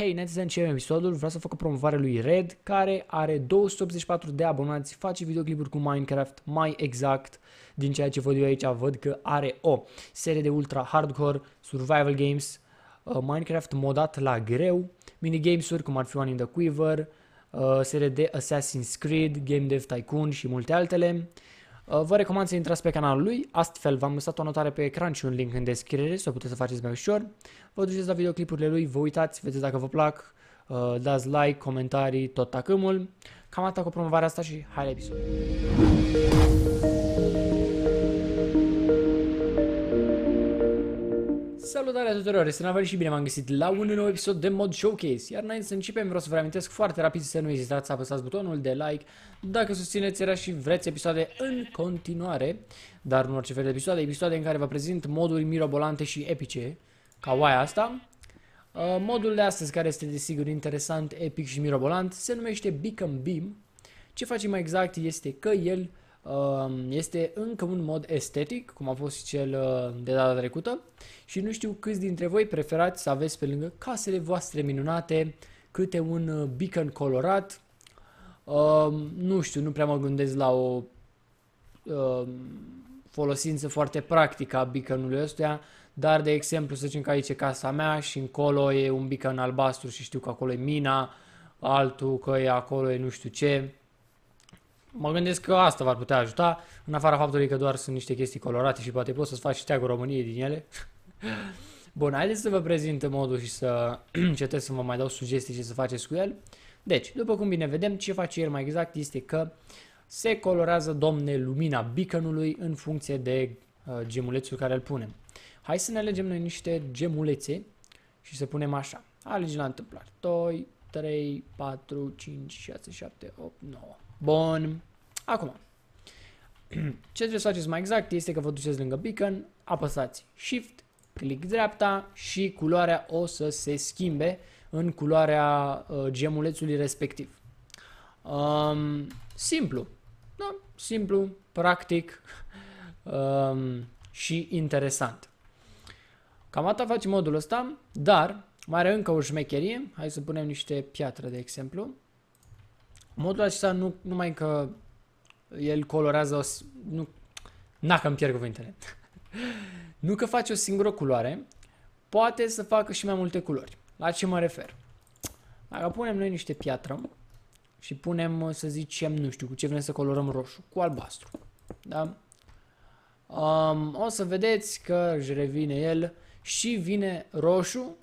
Hei, înainte să începem episodul, vreau să fac o promovare lui Red, care are 284 de abonați, face videoclipuri cu Minecraft, mai exact, din ceea ce văd eu aici, văd că are o serie de ultra hardcore, survival games, uh, Minecraft modat la greu, minigames-uri cum ar fi One in the Quiver, uh, serie de Assassin's Creed, Game Dev Tycoon și multe altele. Uh, vă recomand să intrați pe canalul lui, astfel v-am lăsat o notare pe ecran și un link în descriere, să o puteți să faceți mai ușor. Vă duceți la videoclipurile lui, vă uitați, vedeți dacă vă plac, uh, dați like, comentarii, tot tacâmul. Cam atât cu promovarea asta și hai la episod! Salutare tuturor, este Navel și bine m am găsit la un nou episod de Mod Showcase. Iar înainte să începem, vreau să vă reamintesc foarte rapid să nu ezitați să apăsați butonul de like dacă susțineți era și vreți episoade în continuare, dar nu orice fel de episoade, episoade în care vă prezint moduri mirobolante și epice, ca oaia asta. Uh, modul de astăzi, care este desigur interesant, epic și mirobolant, se numește Beacon Beam. Ce face, mai exact este că el Um, este încă un mod estetic, cum a fost și cel uh, de data trecută și nu știu câți dintre voi preferați să aveți pe lângă casele voastre minunate câte un uh, beacon colorat. Um, nu știu, nu prea mă gândesc la o um, folosință foarte practică a beaconului ăstuia, dar de exemplu să zicem că aici e casa mea și încolo e un beacon albastru și știu că acolo e mina, altul că e acolo e nu știu ce mă gândesc că asta v-ar putea ajuta, în afara faptului că doar sunt niște chestii colorate și poate poți să-ți faci și teagul României din ele. Bun, haideți să vă prezint modul și să încetez să vă mai dau sugestii ce să faceți cu el. Deci, după cum bine vedem, ce face el mai exact este că se colorează, domne, lumina beaconului în funcție de uh, gemulețul care îl punem. Hai să ne alegem noi niște gemulețe și să punem așa. Alegi la întâmplare. 2, 3, 4, 5, 6, 7, 8, 9. Bun. Acum, ce trebuie să faceți mai exact este că vă duceți lângă beacon, apăsați Shift, click dreapta și culoarea o să se schimbe în culoarea uh, gemulețului respectiv. Um, simplu. Da? Simplu, practic um, și interesant. Cam atât facem modul ăsta, dar mai are încă o șmecherie. Hai să punem niște piatră, de exemplu modul acesta nu numai că el colorează o, nu, na că îmi pierd cuvintele. nu că face o singură culoare, poate să facă și mai multe culori. La ce mă refer? Dacă punem noi niște piatră și punem, să zicem, nu știu, cu ce vrem să colorăm roșu, cu albastru, da? Um, o să vedeți că își revine el și vine roșu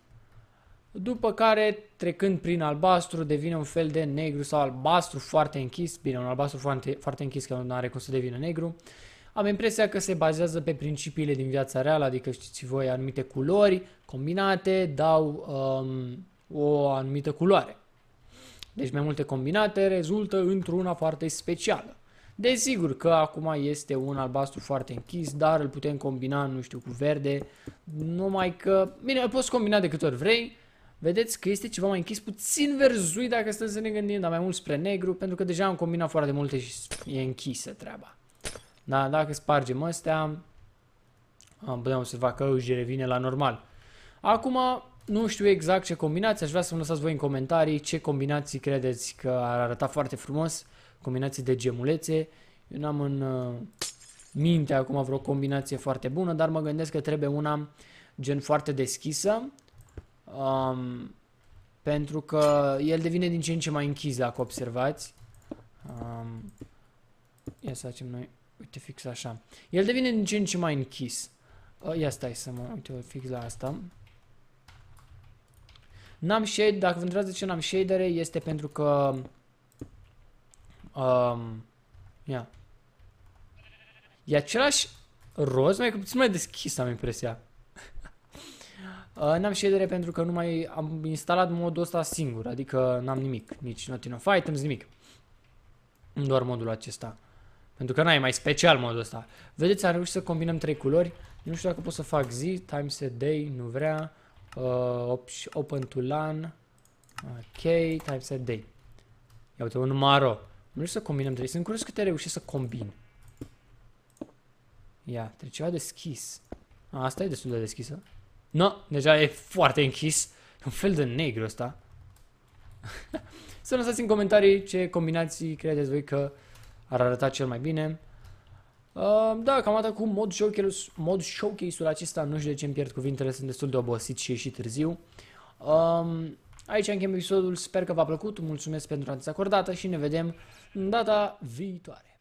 după care, trecând prin albastru, devine un fel de negru sau albastru foarte închis. Bine, un albastru foarte, foarte închis, că nu are cum să devină negru. Am impresia că se bazează pe principiile din viața reală, adică știți voi, anumite culori combinate dau um, o anumită culoare. Deci mai multe combinate rezultă într-una foarte specială. Desigur că acum este un albastru foarte închis, dar îl putem combina, nu știu, cu verde, numai că, bine, îl poți combina de câte ori vrei, Vedeți că este ceva mai închis, puțin verzui dacă stăm să ne gândim, dar mai mult spre negru, pentru că deja am combinat foarte multe și e închisă treaba. Da, dacă spargem astea, am putem observa că își revine la normal. Acum, nu știu exact ce combinații, aș vrea să-mi lăsați voi în comentarii ce combinații credeți că ar arăta foarte frumos, combinații de gemulețe. Eu n-am în uh, minte acum vreo combinație foarte bună, dar mă gândesc că trebuie una gen foarte deschisă, Um, pentru că el devine din ce în ce mai închis, dacă observați. Um, ia să facem noi, uite, fix așa. El devine din ce în ce mai închis. Uh, ia stai să mă, uite, fix la asta. N-am shade, dacă vă întrebați de ce n-am shadere, este pentru că... Um, ia. E același roz, mai că puțin mai deschis, am impresia. Uh, n-am și edere pentru că nu mai am instalat modul ăsta singur, adică n-am nimic, nici Not Enough Items, nimic. Doar modul acesta. Pentru că n-ai mai special modul ăsta. Vedeți, am reușit să combinăm trei culori. Nu știu dacă pot să fac zi, time set day, nu vrea. Uh, open to LAN. Ok, time set day. Ia uite, un maro. Nu știu să combinăm trei. Sunt curios câte reușesc să combin. Ia, trebuie ceva deschis. asta e destul de deschisă. No, deja e foarte închis. Un fel de negru ăsta. Să lăsați în comentarii ce combinații credeți voi că ar arăta cel mai bine. Uh, da, cam atât cu mod showcase-ul mod showcase acesta. Nu știu de ce îmi pierd cuvintele, sunt destul de obosit și ieșit târziu. Um, aici închem episodul, sper că v-a plăcut, mulțumesc pentru atenția acordată și ne vedem data viitoare.